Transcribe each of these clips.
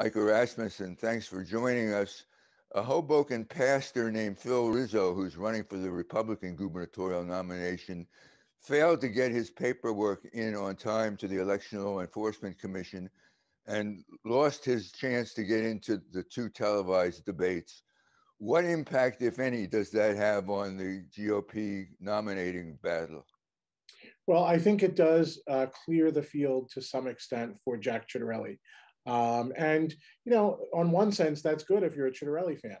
Mike Rasmussen, thanks for joining us. A Hoboken pastor named Phil Rizzo, who's running for the Republican gubernatorial nomination, failed to get his paperwork in on time to the Election Law Enforcement Commission and lost his chance to get into the two televised debates. What impact, if any, does that have on the GOP nominating battle? Well, I think it does uh, clear the field to some extent for Jack Cittarelli. Um, and, you know, on one sense, that's good if you're a Cittarelli fan.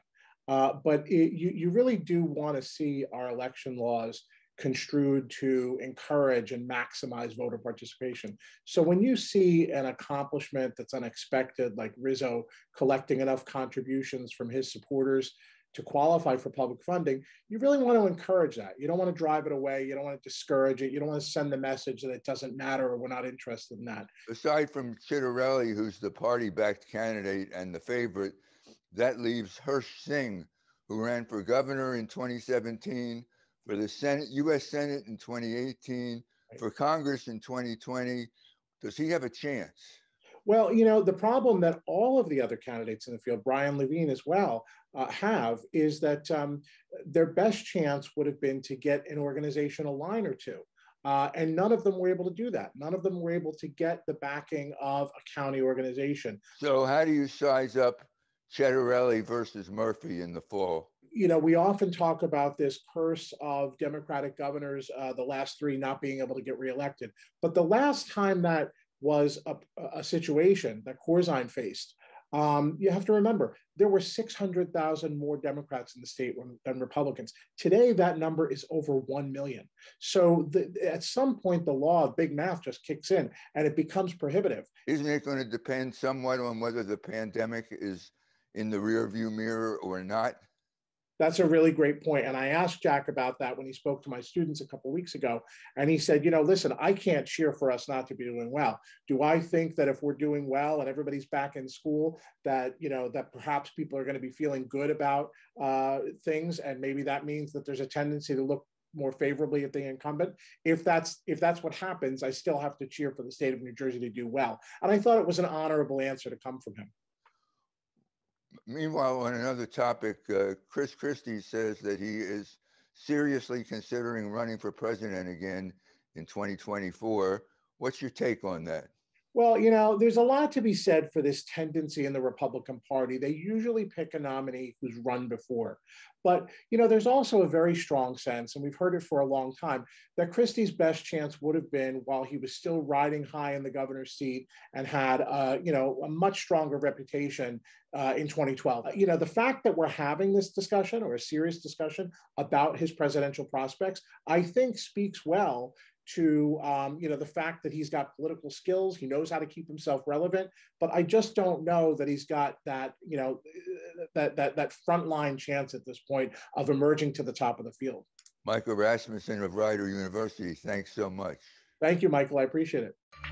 Uh, but it, you, you really do want to see our election laws construed to encourage and maximize voter participation. So when you see an accomplishment that's unexpected, like Rizzo collecting enough contributions from his supporters to qualify for public funding, you really want to encourage that. You don't want to drive it away. You don't want to discourage it. You don't want to send the message that it doesn't matter or we're not interested in that. Aside from Chittorelli, who's the party backed candidate and the favorite, that leaves Hirsch Singh, who ran for governor in 2017, for the Senate, U.S. Senate in 2018, right. for Congress in 2020. Does he have a chance? Well, you know, the problem that all of the other candidates in the field, Brian Levine as well, uh, have is that um, their best chance would have been to get an organizational line or two. Uh, and none of them were able to do that. None of them were able to get the backing of a county organization. So, how do you size up Cettarelli versus Murphy in the fall? you know, we often talk about this curse of Democratic governors, uh, the last three not being able to get reelected. But the last time that was a, a situation that Corzine faced. Um, you have to remember there were 600,000 more Democrats in the state than Republicans. Today, that number is over 1 million. So the, at some point, the law of big math just kicks in and it becomes prohibitive. Isn't it going to depend somewhat on whether the pandemic is in the rearview mirror or not? That's a really great And I asked Jack about that when he spoke to my students a couple weeks ago. And he said, you know, listen, I can't cheer for us not to be doing well. Do I think that if we're doing well and everybody's back in school, that, you know, that perhaps people are going to be feeling good about uh, things? And maybe that means that there's a tendency to look more favorably at the incumbent. If that's if that's what happens, I still have to cheer for the state of New Jersey to do well. And I thought it was an honorable answer to come from him meanwhile, on another topic, uh, Chris Christie says that he is seriously considering running for president again in 2024. What's your take on that? Well, you know, there's a lot to be said for this tendency in the Republican Party. They usually pick a nominee who's run before. But, you know, there's also a very strong sense, and we've heard it for a long time, that Christie's best chance would have been while he was still riding high in the governor's seat and had, uh, you know, a much stronger reputation uh, in 2012. You know, the fact that we're having this discussion or a serious discussion about his presidential prospects, I think speaks well to um, you know the fact that he's got political skills he knows how to keep himself relevant but i just don't know that he's got that you know that that that frontline chance at this point of emerging to the top of the field michael rasmussen of rider university thanks so much thank you michael i appreciate it